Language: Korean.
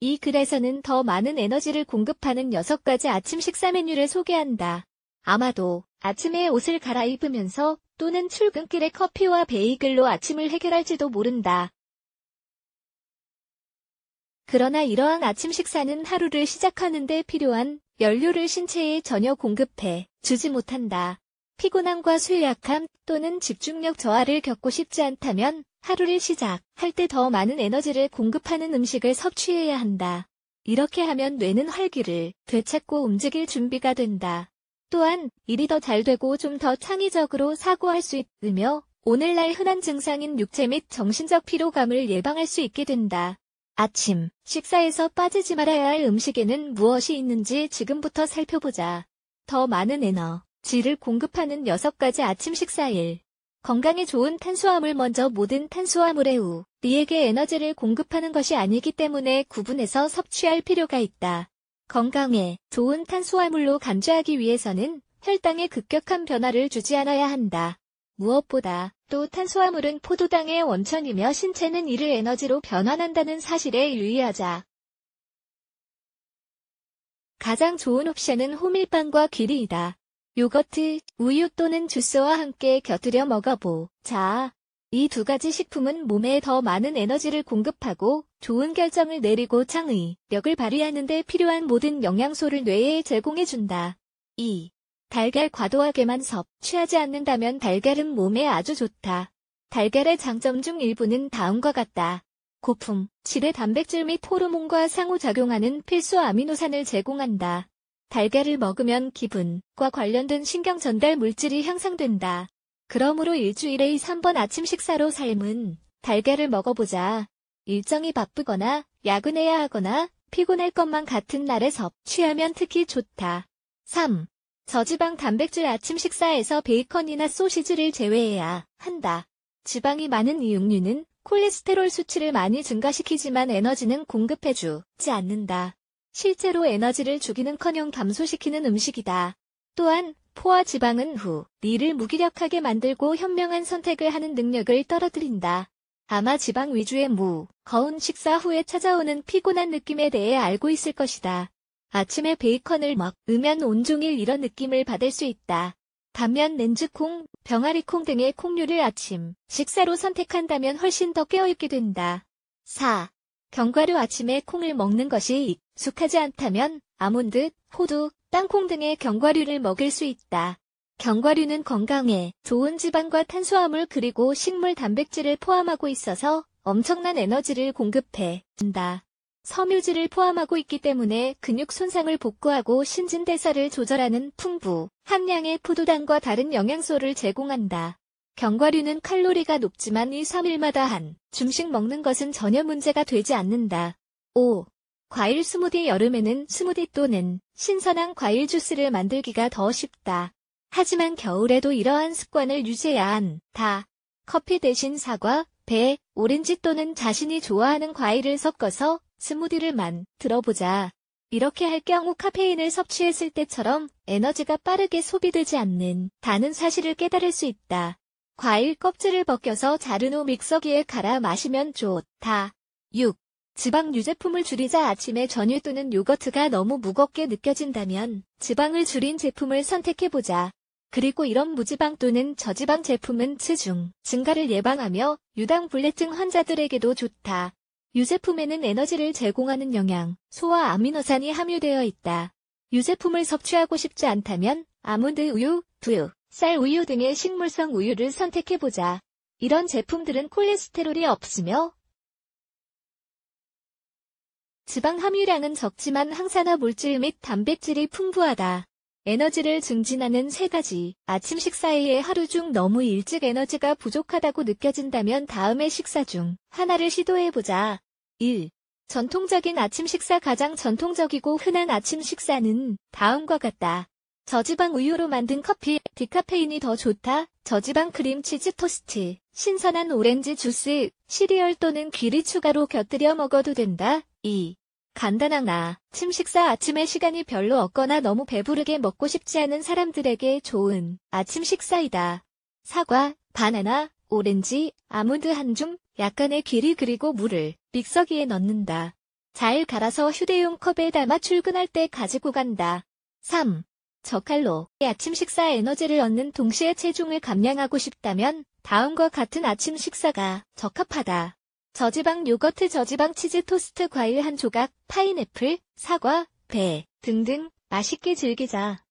이 글에서는 더 많은 에너지를 공급하는 6가지 아침 식사 메뉴를 소개한다. 아마도 아침에 옷을 갈아입으면서 또는 출근길에 커피와 베이글로 아침을 해결할지도 모른다. 그러나 이러한 아침 식사는 하루를 시작하는데 필요한 연료를 신체에 전혀 공급해 주지 못한다. 피곤함과 쇠약함 또는 집중력 저하를 겪고 싶지 않다면 하루를 시작할 때 더 많은 에너지를 공급하는 음식을 섭취해야 한다. 이렇게 하면 뇌는 활기를 되찾고 움직일 준비가 된다. 또한 일이 더 잘 되고 좀 더 창의적으로 사고할 수 있으며 오늘날 흔한 증상인 육체 및 정신적 피로감을 예방할 수 있게 된다. 아침, 식사에서 빠지지 말아야 할 음식에는 무엇이 있는지 지금부터 살펴보자. 더 많은 에너지를 공급하는 6가지 아침 식사일. 건강에 좋은 탄수화물 먼저 모든 탄수화물의 후 뇌에게 에너지를 공급하는 것이 아니기 때문에 구분해서 섭취할 필요가 있다. 건강에 좋은 탄수화물로 감주하기 위해서는 혈당에 급격한 변화를 주지 않아야 한다. 무엇보다 또 탄수화물은 포도당의 원천이며 신체는 이를 에너지로 변환한다는 사실에 유의하자. 가장 좋은 옵션은 호밀빵과 귀리이다. 요거트, 우유 또는 주스와 함께 곁들여 먹어보. 자, 이 두 가지 식품은 몸에 더 많은 에너지를 공급하고 좋은 결정을 내리고 창의력을 발휘하는 데 필요한 모든 영양소를 뇌에 제공해준다. 2. 달걀 과도하게만 섭취하지 않는다면 달걀은 몸에 아주 좋다. 달걀의 장점 중 일부는 다음과 같다. 고품, 질의 단백질 및 호르몬과 상호작용하는 필수 아미노산을 제공한다. 달걀을 먹으면 기분과 관련된 신경 전달 물질이 향상된다. 그러므로 일주일에 3번 아침 식사로 삶은 달걀을 먹어보자. 일정이 바쁘거나 야근해야 하거나 피곤할 것만 같은 날에 섭취하면 특히 좋다. 3. 저지방 단백질 아침 식사에서 베이컨이나 소시지를 제외해야 한다. 지방이 많은 이육류는 콜레스테롤 수치를 많이 증가시키지만 에너지는 공급해주지 않는다. 실제로 에너지를 죽이는커녕 감소시키는 음식이다. 또한 포화 지방은 후 니를 무기력하게 만들고 현명한 선택을 하는 능력을 떨어뜨린다. 아마 지방 위주의 무, 거운 식사 후에 찾아오는 피곤한 느낌에 대해 알고 있을 것이다. 아침에 베이컨을 먹으면 온종일 이런 느낌을 받을 수 있다. 반면 렌즈콩, 병아리콩 등의 콩류를 아침, 식사로 선택한다면 훨씬 더깨어있게 된다. 4. 견과류 아침에 콩을 먹는 것이 익숙하지 않다면 아몬드, 호두, 땅콩 등의 견과류를 먹을 수 있다. 견과류는 건강에 좋은 지방과 탄수화물 그리고 식물 단백질을 포함하고 있어서 엄청난 에너지를 공급해 준다. 섬유질을 포함하고 있기 때문에 근육 손상을 복구하고 신진대사를 조절하는 풍부, 함량의 포도당과 다른 영양소를 제공한다. 견과류는 칼로리가 높지만 2, 3일마다 한 중식 먹는 것은 전혀 문제가 되지 않는다. 5. 과일 스무디 여름에는 스무디 또는 신선한 과일 주스를 만들기가 더 쉽다. 하지만 겨울에도 이러한 습관을 유지해야 한다. 커피 대신 사과, 배, 오렌지 또는 자신이 좋아하는 과일을 섞어서 스무디를 만들어보자. 이렇게 할 경우 카페인을 섭취했을 때처럼 에너지가 빠르게 소비되지 않는 다는 사실을 깨달을 수 있다. 과일 껍질을 벗겨서 자른 후 믹서기에 갈아 마시면 좋다. 6. 지방 유제품을 줄이자 아침에 전유 또는 요거트가 너무 무겁게 느껴진다면 지방을 줄인 제품을 선택해보자. 그리고 이런 무지방 또는 저지방 제품은 체중 증가를 예방하며 유당불내증 환자들에게도 좋다. 유제품에는 에너지를 제공하는 영양, 소화 아미노산이 함유되어 있다. 유제품을 섭취하고 싶지 않다면 아몬드 우유, 두유, 쌀 우유 등의 식물성 우유를 선택해보자. 이런 제품들은 콜레스테롤이 없으며 지방 함유량은 적지만 항산화 물질 및 단백질이 풍부하다. 에너지를 증진하는 세 가지. 아침 식사에 하루 중 너무 일찍 에너지가 부족하다고 느껴진다면 다음의 식사 중 하나를 시도해보자. 1. 전통적인 아침 식사 가장 전통적이고 흔한 아침 식사는 다음과 같다. 저지방 우유로 만든 커피, 디카페인이 더 좋다, 저지방 크림 치즈 토스트, 신선한 오렌지 주스, 시리얼 또는 귀리 추가로 곁들여 먹어도 된다. 2. 간단한 나, 침 식사 아침에 시간이 별로 없거나 너무 배부르게 먹고 싶지 않은 사람들에게 좋은 아침 식사이다. 사과, 바나나, 오렌지, 아몬드 한 줌, 약간의 귀리 그리고 물을 믹서기에 넣는다. 잘 갈아서 휴대용 컵에 담아 출근할 때 가지고 간다. 3. 저칼로 아침 식사 에너지를 얻는 동시에 체중을 감량하고 싶다면 다음과 같은 아침 식사가 적합하다. 저지방 요거트, 저지방 치즈, 토스트, 과일 한 조각, 파인애플, 사과, 배 등등 맛있게 즐기자.